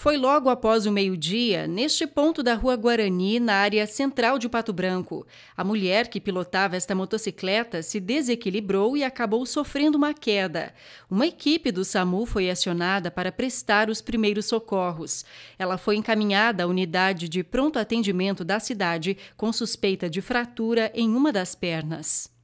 Foi logo após o meio-dia, neste ponto da Rua Guarani, na área central de Pato Branco. A mulher que pilotava esta motocicleta se desequilibrou e acabou sofrendo uma queda. Uma equipe do SAMU foi acionada para prestar os primeiros socorros. Ela foi encaminhada à unidade de pronto atendimento da cidade com suspeita de fratura em uma das pernas.